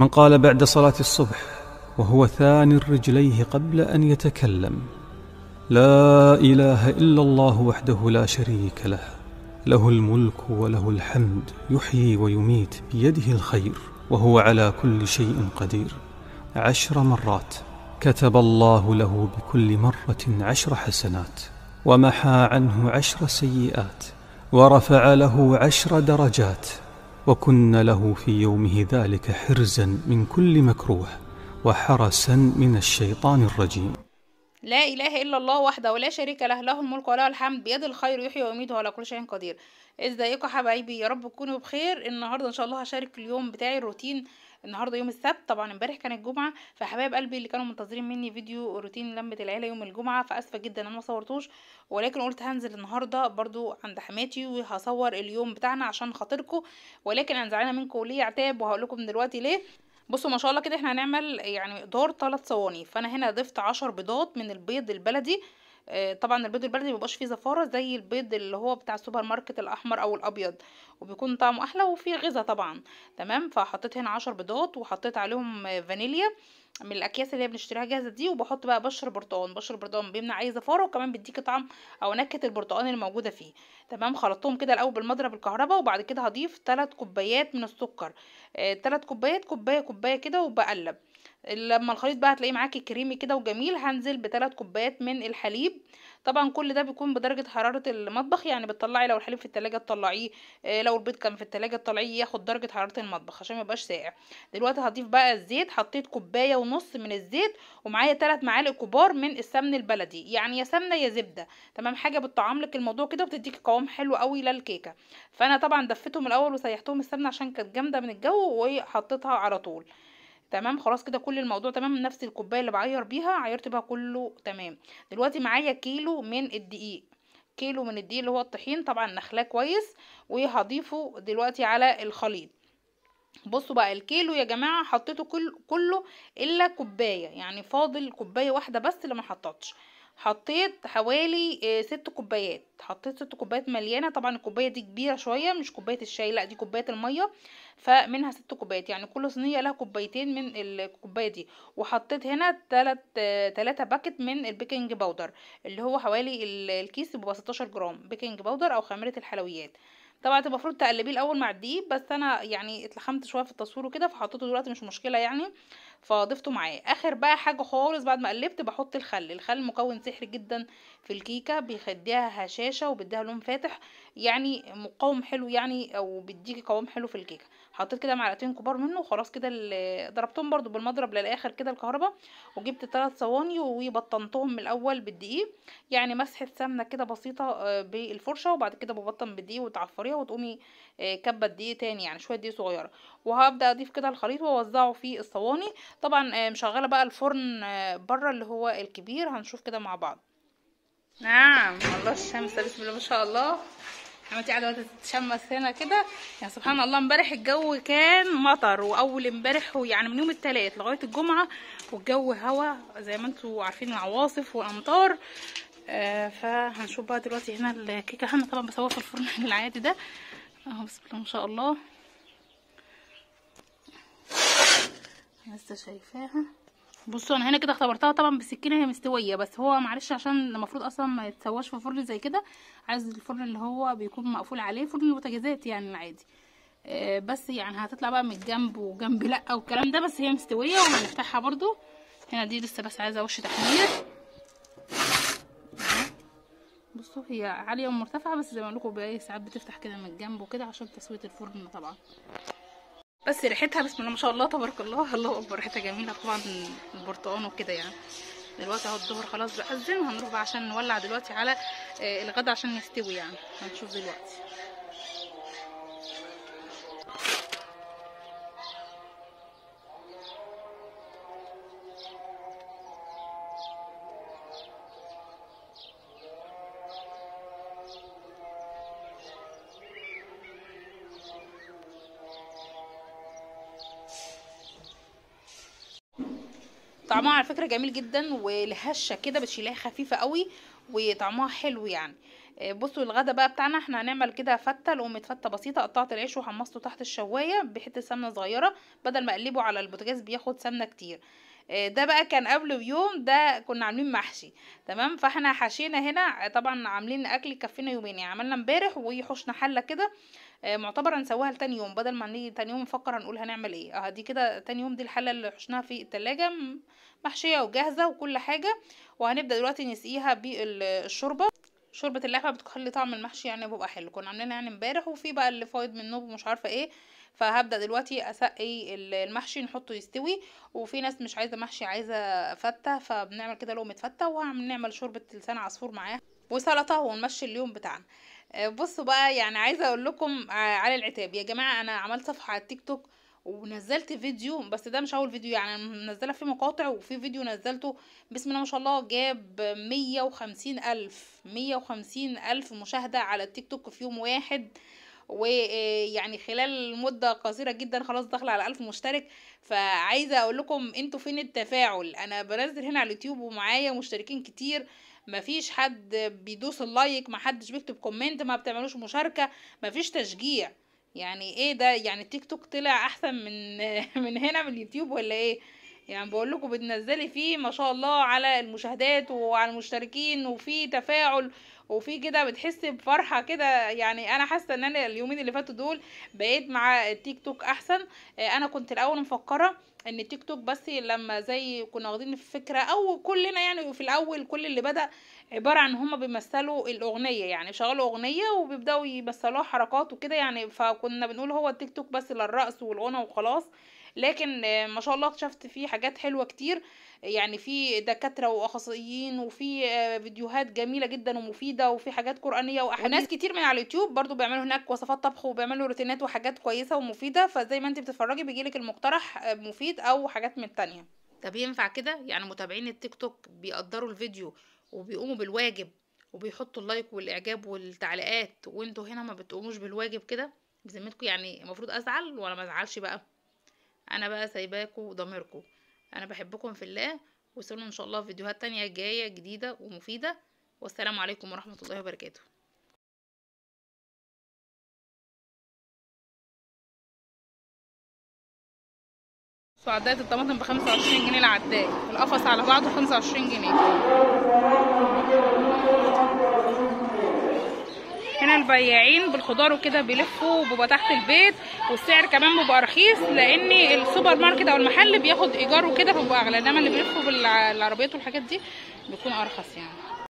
من قال بعد صلاة الصبح وهو ثاني رجليه قبل أن يتكلم لا إله إلا الله وحده لا شريك له له الملك وله الحمد يحيي ويميت بيده الخير وهو على كل شيء قدير عشر مرات كتب الله له بكل مرة عشر حسنات ومحى عنه عشر سيئات ورفع له عشر درجات وكنا له في يومه ذلك حرزا من كل مكروه وحرسا من الشيطان الرجيم لا إله إلا الله وحده ولا شريك له له الملك وله الحمد بيد الخير يحيي ويميت على كل شيء قدير ازيكم حبايبي يا رب تكونوا بخير النهارده ان شاء الله هشارك اليوم بتاعي الروتين النهارده يوم السبت طبعا امبارح كانت جمعه فحبايب قلبي اللي كانوا منتظرين مني فيديو روتين لمه العيله يوم الجمعه فاسفه جدا انا ما صورتوش ولكن قلت هنزل النهارده برضو عند حماتي وهصور اليوم بتاعنا عشان خاطركم ولكن انا زعلانه منكم ليه عتاب وهقول لكم دلوقتي ليه بصوا ما شاء الله كده احنا هنعمل يعني دور ثلاث صواني فانا هنا ضفت عشر بيضات من البيض البلدي آه، طبعا البيض البلدي مبيبقاش فيه زفاره زي البيض اللي هو بتاع السوبر ماركت الاحمر او الابيض وبيكون طعمه احلى وفيه غذاء طبعا تمام فحطيت هنا عشر بيضات وحطيت عليهم فانيليا من الاكياس اللي هي بنشتريها جاهزه دي وبحط بقى بشر برتقال بشر برتقال بيمنع اي زفاره وكمان بيديكي طعم او نكهه البرتقال اللي موجوده فيه تمام خلطتهم كده الاول بالمضرب الكهرباء وبعد كده هضيف 3 كوبايات من السكر 3 آه كوبايات كوبايه كوبايه كده وبقلب لما الخليط بقى هتلاقيه معاكي كريمي كده وجميل هنزل بثلاث كوبايات من الحليب طبعا كل ده بيكون بدرجه حراره المطبخ يعني بتطلعي لو الحليب في التلاجة تطلعيه آه، لو البيض كان في التلاجة تطلعيه ياخد درجه حراره المطبخ عشان ما يبقاش ساقع دلوقتي هضيف بقى الزيت حطيت كوبايه ونص من الزيت ومعايا ثلاث معالق كبار من السمن البلدي يعني يا سمنه يا زبده تمام حاجه بتطعم لك الموضوع كده وبتديكي قوام حلو قوي للكيكه فانا طبعا دفيتهم الاول وسيحتهم السمنه عشان كانت جامده من الجو وحطيتها على طول تمام خلاص كده كل الموضوع تمام نفس الكوبايه اللي بعير بيها عيرت بيها كله تمام دلوقتي معايا كيلو من الدقيق كيلو من الدقيق اللي هو الطحين طبعا نخلاه كويس وهضيفه دلوقتي على الخليط بصوا بقى الكيلو يا جماعه حطيته كل كله الا كوبايه يعني فاضل كوبايه واحده بس اللي ما حطتش حطيت حوالي آه، ست كوبايات حطيت ست كوبايات مليانه طبعا الكوبايه دي كبيره شويه مش كوبايه الشاي لا دي كوبايه الميه فمنها ست كوبايات يعني كل صينيه لها كوبايتين من الكوبايه دي وحطيت هنا تلات آه، تلاتة باكت من البيكنج باودر اللي هو حوالي الكيس بيبقى ستاشر جرام بيكنج باودر او خميره الحلويات طبعا انت المفروض تقلبيه الاول مع الدقيق بس انا يعني اتلخمت شويه في التصوير وكده فحطيته دلوقتي مش مشكله يعني فضفته معاه اخر بقى حاجه خالص بعد ما قلبت بحط الخل الخل مكون سحري جدا في الكيكه بيخديها هشاشه وبيديها لون فاتح يعني مقاوم حلو يعني او بيديكي قوام حلو في الكيكه حطيت كده معلقتين كبار منه وخلاص كده ضربتهم برضو بالمضرب للاخر كده الكهرباء وجبت ثلاث صواني وبطنتهم من الاول بالدقيق يعني مسحه سمنه كده بسيطه آه، بالفرشه وبعد كده ببطن بالدقيق وتعفريها وتقومي آه، كبه الدقيق تاني يعني شويه دقيق صغيره وهبدا اضيف كده الخليط واوزعه في الصواني طبعا آه، مشغله بقى الفرن آه، بره اللي هو الكبير هنشوف كده مع بعض نعم الله الشمس بسم الله ما شاء الله عمتي قاعده تتشمس هنا كده يعني سبحان الله امبارح الجو كان مطر واول امبارح ويعني من يوم الثلاث لغايه الجمعه والجو هوا زي ما انتوا عارفين عواصف وامطار آه فهنشوف بقى دلوقتي هنا الكيكه هنا طبعا بسويها في الفرن العادي ده اهو بسم الله ما شاء الله لسه شايفاها بصوا انا هنا كده اختبرتها طبعا بالسكينه هي مستويه بس هو معلش عشان المفروض اصلا ما يتسواش في فرن زي كده عايز الفرن اللي هو بيكون مقفول عليه فرن البوتاجازات يعني العادي آه، بس يعني هتطلع بقى من الجنب وجنب لا والكلام ده بس هي مستويه وهنفتحها برده هنا دي لسه بس عايزه وش تحمير بصوا هي عاليه ومرتفعه بس زي ما لكم بقى إيه، ساعات بتفتح كده من الجنب وكده عشان تسويه الفرن طبعا بس ريحتها بسم الله ما شاء الله تبارك الله الله اكبر ريحتها جميله طبعا البرتقان وكده يعني دلوقتي اهو الظهر خلاص بقى الزين وهنروح بقى عشان نولع دلوقتي على آه، الغدا عشان يستوي يعني هنشوف دلوقتي طعمها على فكره جميل جدا ولهشه كده بتشيلها خفيفه قوي وطعمها حلو يعني آه، بصوا الغدا بقى بتاعنا احنا هنعمل كده فته لقمه فته بسيطه قطعت العيش وحمصته تحت الشوايه بحته سمنه صغيره بدل ما اقلبه على البوتاجاز بياخد سمنه كتير آه، ده بقى كان قبله بيوم ده كنا عاملين محشي تمام فاحنا حشينا هنا آه، طبعا عاملين اكل كفينا يومين يعني عملنا امبارح وحشنا حله كده آه، معتبر نسويها لتاني يوم بدل ما نيجي تاني يوم نفكر هنقول هنعمل ايه اه دي كده تاني يوم دي الحله اللي حشناها في التلاجة محشيه وجاهزه وكل حاجه وهنبدا دلوقتي نسقيها بالشوربه شوربه اللحمه بتخلي طعم المحشي يعني بيبقى حلو كنا عاملينها يعني امبارح وفي بقى اللي فايض منه مش عارفه ايه فهبدا دلوقتي اسقي المحشي نحطه يستوي وفي ناس مش عايزه محشي عايزه فته فبنعمل كده لقمه فته وهنعمل شوربه لسان عصفور معاها وسلطه ونمشي اليوم بتاعنا آه، بصوا بقى يعني عايزه اقول لكم آه، على العتاب يا جماعه انا عملت صفحه على التيك توك ونزلت فيديو بس ده مش اول فيديو يعني منزله فيه مقاطع وفي فيديو نزلته بسم الله ما شاء الله جاب مية وخمسين الف مية وخمسين الف مشاهده على التيك توك في يوم واحد ويعني خلال مده قصيره جدا خلاص داخله على ألف مشترك فعايزه اقول لكم انتوا فين التفاعل انا بنزل هنا على اليوتيوب ومعايا مشتركين كتير مفيش حد بيدوس اللايك محدش بيكتب كومنت ما بتعملوش مشاركه مفيش تشجيع يعني ايه ده يعني التيك توك طلع احسن من من هنا من اليوتيوب ولا ايه يعني بقول لكم بتنزلي فيه ما شاء الله على المشاهدات وعلى المشتركين وفي تفاعل وفي كده بتحسي بفرحه كده يعني انا حاسه ان انا اليومين اللي فاتوا دول بقيت مع التيك توك احسن آه، انا كنت الاول مفكره ان التيك توك بس لما زي كنا واخدين فكره او كلنا يعني في الاول كل اللي بدا عباره عن هما بيمثلوا الاغنيه يعني شغلوا اغنيه وبيبداوا يمثلوها حركات وكده يعني فكنا بنقول هو التيك توك بس للرقص والغنى وخلاص لكن ما شاء الله اكتشفت فيه حاجات حلوه كتير يعني في دكاتره واخصائيين وفي فيديوهات جميله جدا ومفيده وفي حاجات قرانيه واحاديث وناس كتير من على اليوتيوب برضو بيعملوا هناك وصفات طبخ وبيعملوا روتينات وحاجات كويسه ومفيده فزي ما انت بتتفرجي بيجيلك المقترح آه، مفيد او حاجات من التانية طب ينفع كده يعني متابعين التيك توك بيقدروا الفيديو وبيقوموا بالواجب وبيحطوا اللايك والاعجاب والتعليقات وانتوا هنا ما بتقوموش بالواجب كده بذمتكم يعني المفروض ازعل ولا ما ازعلش بقى انا بقى سايباكم وضميركم انا بحبكم في الله وصلوا ان شاء الله في فيديوهات تانية جاية جديدة ومفيدة والسلام عليكم ورحمة الله وبركاته سعدات الطماطم بخمسة وعشرين جنيه العداء القفص على بعضه خمسة وعشرين جنيه البياعين بالخضار وكده بيلفوا بيبقى تحت البيت والسعر كمان بيبقى رخيص لان السوبر ماركت او المحل بياخد ايجار وكده فبيبقى اغلى انما اللي بيلفوا بالعربيات والحاجات دي بيكون ارخص يعني